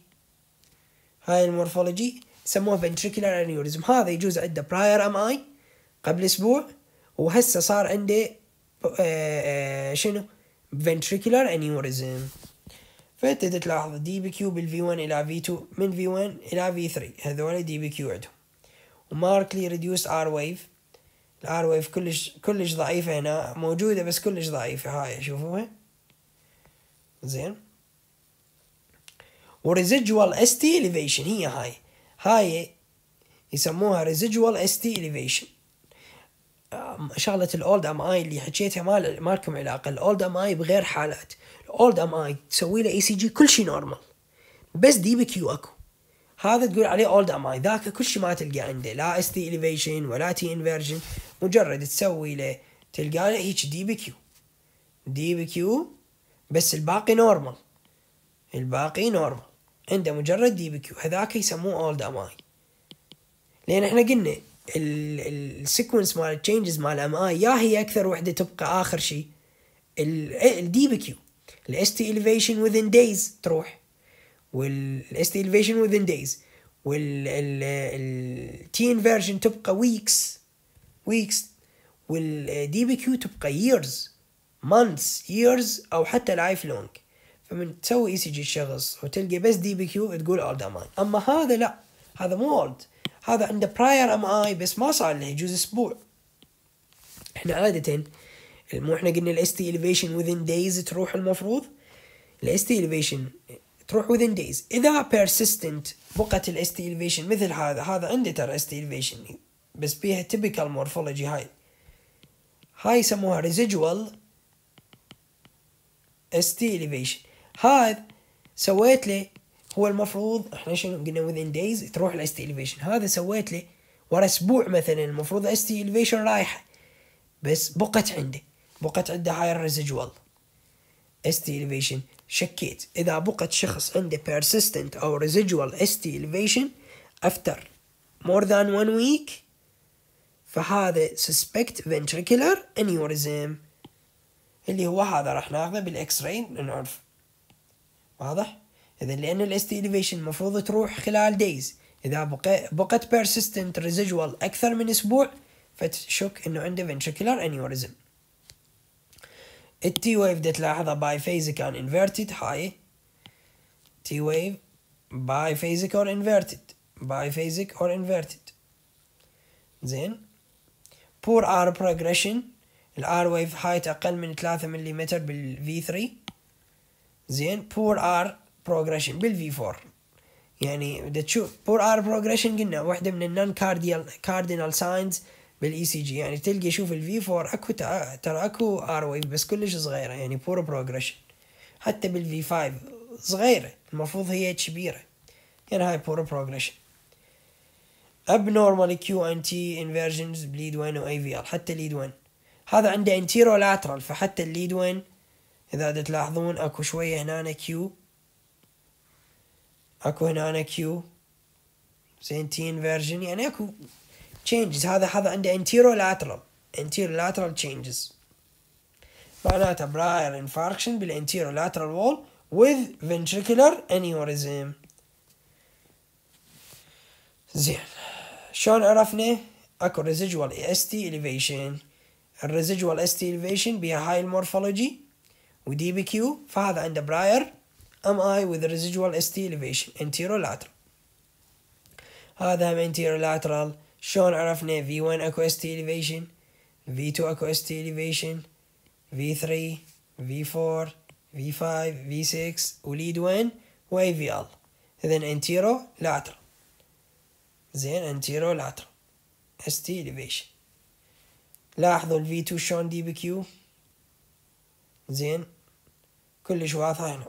هاي المورفولوجي يسموها فنتريكولار انيوريزم هذا يجوز عنده براير ام اي قبل اسبوع وهسه صار عنده آه، آه، شنو فنتريكولار انيوريزم فانت تلاحظ دي بي كيو بالفي 1 الى في 2 من في 1 الى في 3 هذول دي بي كيو عندهم وماركلي ريديوس ار ويف الار ويف كلش كلش ضعيفه هنا موجوده بس كلش ضعيفه هاي شوفوها زين وريزيجوال اس تي اليفيشن هي هاي هاي يسموها ريزيجوال اس تي اليفيشن شغله الاولد ام اي اللي حكيتها ما لكم علاقه الاولد ام اي بغير حالات الاولد ام اي تسوي له اي سي جي كل شيء نورمال بس دي بي كيو اكو هذا تقول عليه اولد ام اي ذاك كل شيء ما تلقى عنده لا اس تي اليفيشن ولا تي انفيرجن مجرد تسوي له تلقى له هيك دي بي كيو دي بي كيو بس الباقي نورمال الباقي نورمال عنده مجرد دي بي كيو هذاك يسموه اولد ام اي لان احنا قلنا السيكونس مال التشينجز مال ام اي يا هي اكثر وحده تبقى اخر شيء الدي بي كيو الاس تي الفيشن وذين دايز تروح والاس تي الفيشن وذين دايز والتي انفيرجن تبقى ويكس ويكس والدي بي كيو تبقى ييرز months years او حتى لايف لونج فمن تسوي اي e سي جي الشخص وتلقى بس دي بي كيو تقول اولد ام اي اما هذا لا هذا مو اولد هذا عنده براير ام اي بس ما صار له يجوز اسبوع احنا عاده مو احنا قلنا الاس تي الفيشن وذين دايز تروح المفروض الاس تي الفيشن تروح وذين دايز اذا بيرسيستنت بقت الاس تي الفيشن مثل هذا هذا عنده ترى اس تي الفيشن بس بيها تيبيكال مورفولوجي هاي هاي يسموها ريزيجوال اس تي اليفيشن هذا سويت لي هو المفروض احنا شنو قلنا within days تروح الاس تي اليفيشن هذا سويت لي ورا اسبوع مثلا المفروض اس تي اليفيشن رايحه بس بقت عندي بقت عنده higher residual اس تي اليفيشن شكيت اذا بقت شخص عنده persistent او residual اس تي اليفيشن افتر مور ذان one ويك فهذا suspect ventricular aneurysm اللي هو هذا راح ناخذه بالاكس راي نعرف واضح اذا لان الاس تي اليفيشن المفروض تروح خلال دايز اذا بقى بقت بيرسيستنت ريزيجوال اكثر من اسبوع فتشك انه عنده ventricular انيوريزم التي ويف دا تلاحظها باي فيز كان انفيرتد هاي تي ويف باي فيزك اور انفيرتد باي فيزك اور انفيرتد زين بور ار بروجريشن الار ويف هايت اقل من 3 ملم بالفي 3 زين بور ار بروجريشن بالفي 4 يعني بدك تشوف بور ار بروجريشن قلنا وحده من النون كارديال كاردينال ساينز بالاي سي جي يعني تلقى شوف الفي 4 اكو ترى اكو ار ويف بس كلش صغيره يعني بور بروجريشن حتى بالفي 5 صغيره المفروض هي كبيره يعني هاي بور بروجريشن abnormal QNT inversions bleed 1 و AVL حتى lead 1 هذا عنده انتيرو لاترال فحتى الليد وين اذا تلاحظون اكو شوية هنا كيو اكو هنا كيو سنتين فيرجن يعني اكو تشينجز هذا هذا عنده انتيرو لاترال انتيرو لاترال تشينجز معناته براير انفاركشن بالانتيرو لاترال وول with ventricular aneurysm زين شلون عرفنا اكو residual AST elevation الريزيجوال اس تي elevation بها هاي المورفولوجي ودي بي كيو فهذا عنده براير ام اي وذ ريزيجوال اس تي elevation anterolateral هذا هم anterolateral شلون عرفنا V1 اكو ST elevation V2 اكو ST elevation V3 V4 V5 V6 وليد وين هو AVL اذا anterolateral زين anterolateral ST elevation لاحظوا الفي 2 شلون دي بي كيو زين كلش واضحة هنا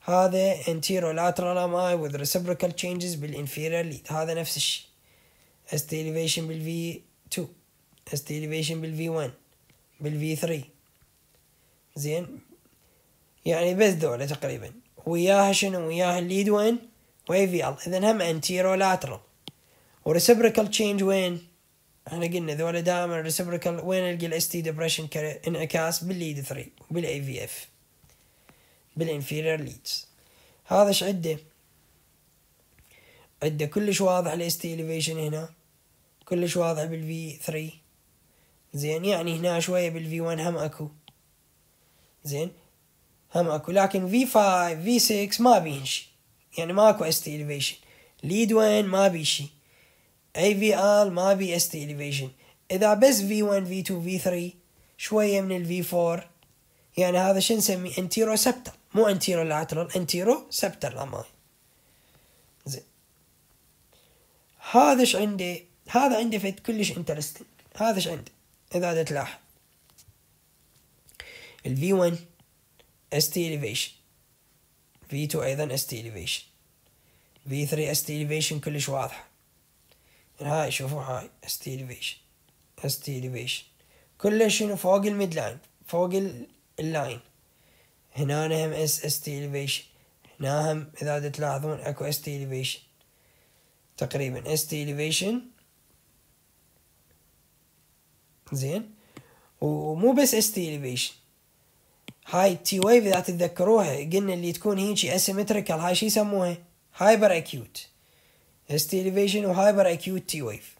هذا انتيرو لاترال ام اي وذ ريسبريكال تشينجز بالانفيرير ليد هذا نفس الشيء است اليفيشن بالفي 2 است اليفيشن بالفي 1 بالفي 3 زين يعني بس دولة تقريبا وياها شنو وياها الليد وين وي في ال اذا هم انتيرو لاترال وريسبريكال تشينج وين احنا قلنا ذولا دائما الريسبريكال وين القى الاس تي ديبريشن انعكاس بالليد 3 وبالاي في اف بالانفيرير ليدز هذا ايش عده عده كلش واضح الاس تي اليفيشن هنا كلش واضح بالفي 3 زين يعني هنا شويه بالفي 1 هم اكو زين هم اكو لكن في 5 في 6 ما بيهن شي يعني ماكو اس تي اليفيشن ليد وين ما بي شي AVL ما بي ST elevation إذا بس V1 V2 V3 شوية من ال V4 يعني هذا شو نسميه انتيرو سبتر مو انتيرو لاترال انتيرو سبتر الأمامي زين هذا ايش عندي هذا عندي فد كلش انترستنج هذا ايش عندي إذا تلاحظ ال V1 ST elevation V2 أيضا ST elevation V3 ST elevation كلش واضحه هاي شوفوا هاي استي اليفيشن استي اليفيشن كله شنو فوق الميد لاين فوق اللاين هنا هم اس اس تي اليفيشن هنا هم اذا تلاحظون اكو اس تي اليفيشن تقريبا اس تي اليفيشن زين ومو بس اس تي اليفيشن هاي تي ويف اذا تتذكروها قلنا اللي تكون هيجي اسيمتريكال هاي شو يسموها هايبر اكيوت ST Elevation وهايبر اكيوت تي ويف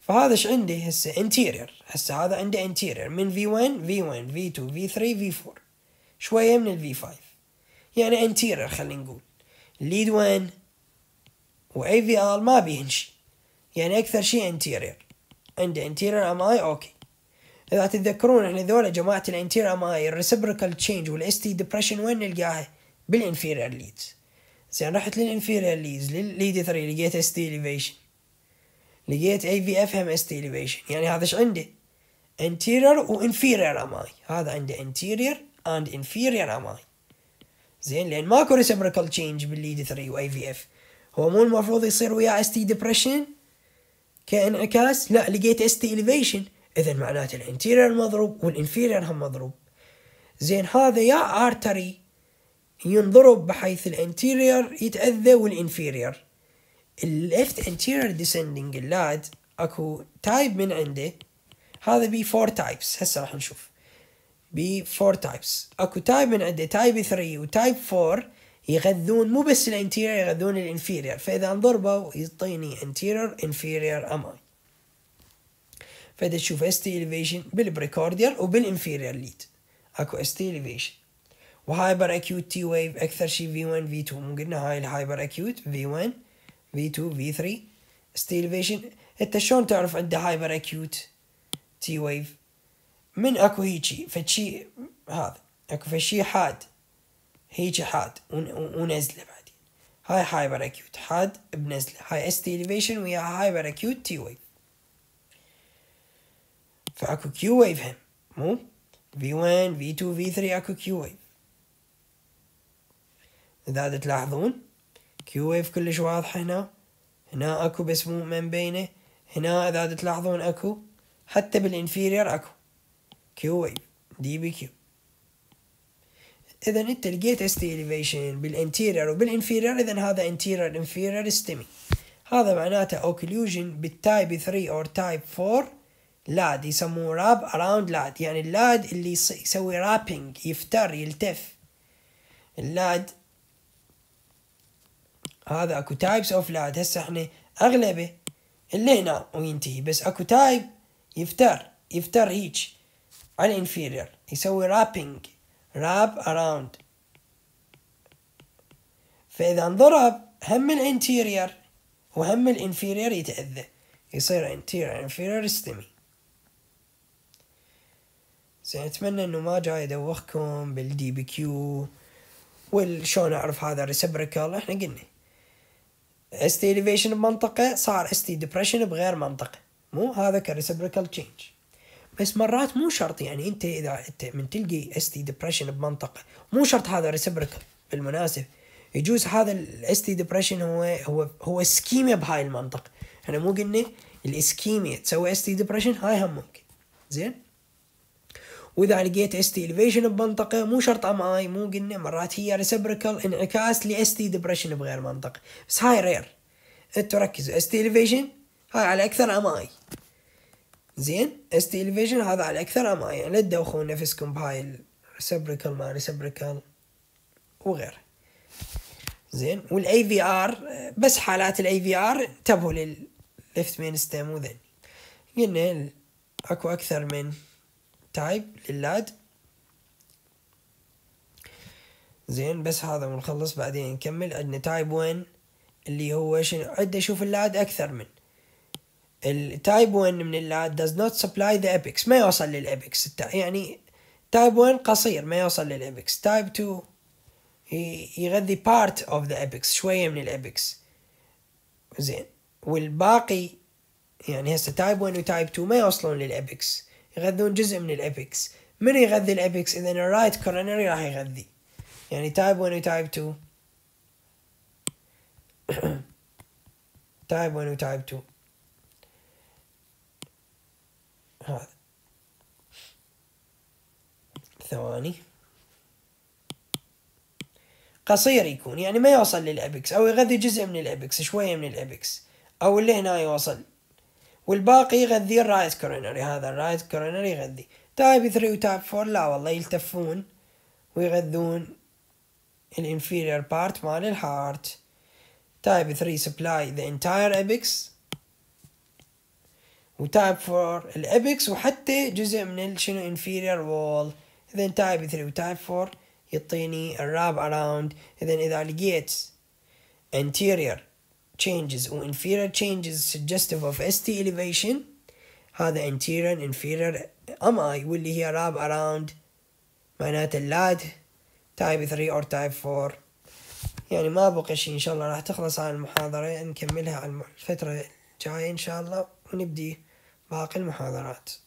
فهذا ايش عندي هسه انتيرير هسه هذا عنده انتيرير من v 1 v 1 v 2 v 3 v 4 شويه من v 5 يعني انتيرير خلينا نقول ليد 1 و في ال ما بيهن شيء يعني اكثر شيء انتيرير عنده انتيرير ام اي اوكي اذا تتذكرون احنا ذولا جماعه الانتيرير ام اي الريسبريكال تشينج والاس تي ديبرشن وين نلقاها بالانفيرير ليدز زين رحت للانفيرياليز للليدي 3 لقيت اس تي اليفيشن لقيت اي في افهم اس تي اليفيشن يعني هذا ايش عندي؟ انتيرير وانفيرير اماي هذا عنده انتيرير اند انفيرير اماي زين لان ماكو ريسبريكال تشينج بالليدي 3 واي في اف هو مو المفروض يصير وياه اس تي ديبرشن كانعكاس لا لقيت اس تي اليفيشن اذا معناته الانتيرير مضروب والانفيرير هم مضروب زين هذا يا ارتري ينضرب بحيث الانتيرير يتأذى والانفيرير الليفت انتيرير ديسندنج اللاد اكو تايب من عنده هذا بي فور تايبس هسه راح نشوف بي فور تايبس اكو تايب من عنده تايب 3 وتايب 4 يغذون مو بس الانتيرير يغذون الانفيرير فاذا انضربه يعطيني انتيرير انفيرير اماي فاذا تشوف استي تي اليفيشن بالبريكوردير وبالانفيرير ليد اكو استي تي اليفيشن وهايبر اكيوت تي ويف اكثر شيء في 1 في 2 قلنا هاي الهايبر اكيوت في 1 في 2 في 3 ستيل ستيلفيشن انت شلون تعرف عنده هايبر اكيوت تي ويف من اكو هيجي فشي هذا اكو فشي حاد هيجي حاد ونزله بعدين هاي هايبر اكيوت حاد بنزله هاي اس تي الفيشن وياها هايبر اكيوت تي ويف فاكو كيو ويف هم مو في 1 في 2 في 3 اكو كيو ويف إذا هذا تلاحظون كيو ويف كلش واضحة هنا هنا أكو بس مو من بينه هنا إذا هذا تلاحظون أكو حتى بالإنفيرير أكو كيو ويف دي بي كيو إذا أنت لقيت اس تي إليفيشن بالانتيرير وبالإنفيرير إذا هذا انتيرير انفيرير ستيمي هذا معناته اوكلوجن بالتايب 3 اور تايب 4 لاد يسموه راب اراوند لاد يعني اللاد اللي يسوي رابينج يفتر يلتف اللاد هذا اكو تايبس اوف لاد هسه احنا اغلبه اللي هنا وينتهي بس اكو تايب يفتر يفتر هيج على الانفيرير يسوي رابينج راب اراوند فاذا انضرب هم الانتيرير وهم الانفيرير يتاذى يصير انتيرير انفيرير استمي زين اتمنى انه ما جاي ادوخكم بالدي بي كيو والشلون اعرف هذا ريسبريكال احنا قلنا اس تي elevation بمنطقة صار اس تي depression بغير منطقة مو هذا كريسبريكال تشينج بس مرات مو شرط يعني انت اذا انت من تلقي اس تي ديبرشن بمنطقه مو شرط هذا ريسبريكال بالمناسب يجوز هذا الاس تي ديبرشن هو هو هو اسكيميا بهاي المنطقه احنا مو قلنا الاسكيميا تسوي اس تي ديبرشن هاي هم ممكن زين واذا لقيت اس تي الفيشن بمنطقه مو شرط ام اي مو قلنا مرات هي ريسبريكال انعكاس لاس تي ديبرشن بغير منطقه بس هاي رير انتوا ركزوا اس تي الفيشن هاي على اكثر ام اي زين اس تي الفيجن هذا على اكثر ام اي يعني لا تدوخون نفسكم بهاي السبريكال ما ريسبريكال وغيرها زين والاي في ار بس حالات الاي في ار انتبهوا للليفت مين ستيم وذن قلنا اكو اكثر من تايب للاد زين بس هذا ونخلص بعدين نكمل عندنا تايب 1 اللي هو شنو عد اشوف اللاد اكثر من التايب 1 من اللاد does not supply the epics ما يوصل للابكس يعني تايب 1 قصير ما يوصل للابكس تايب 2 يغذي part of the epics شوية من الابكس زين والباقي يعني هسه تايب 1 و تايب 2 ما يوصلون للابكس يغذون جزء من الابيكس من يغذي الابيكس اذا الرايت كورونري راح يغذي يعني تايب 1 وتايب 2 تايب 1 وتايب 2 هذا ثواني قصير يكون يعني ما يوصل للابكس او يغذي جزء من الابكس شويه من الابكس او اللي هنا يوصل والباقي يغذي الرايت كورونري هذا الرايت كورونري يغذي تايب 3 وتايب 4 لا والله يلتفون ويغذون الانفيرير بارت مال الهارت تايب 3 سبلاي ذا انتاير ابيكس وتايب 4 الابيكس وحتى جزء من شنو انفيرير وول اذا تايب 3 وتايب 4 يعطيني الراب اراوند اذا اذا لقيت انتيرير changes و inferior changes suggestive of ST elevation هذا anterior inferior MI واللي هي wrap around معناته اللاد type 3 or type 4 يعني ما بقى شيء ان شاء الله راح تخلص هاي المحاضرة نكملها على الفترة الجاية ان شاء الله ونبدي باقي المحاضرات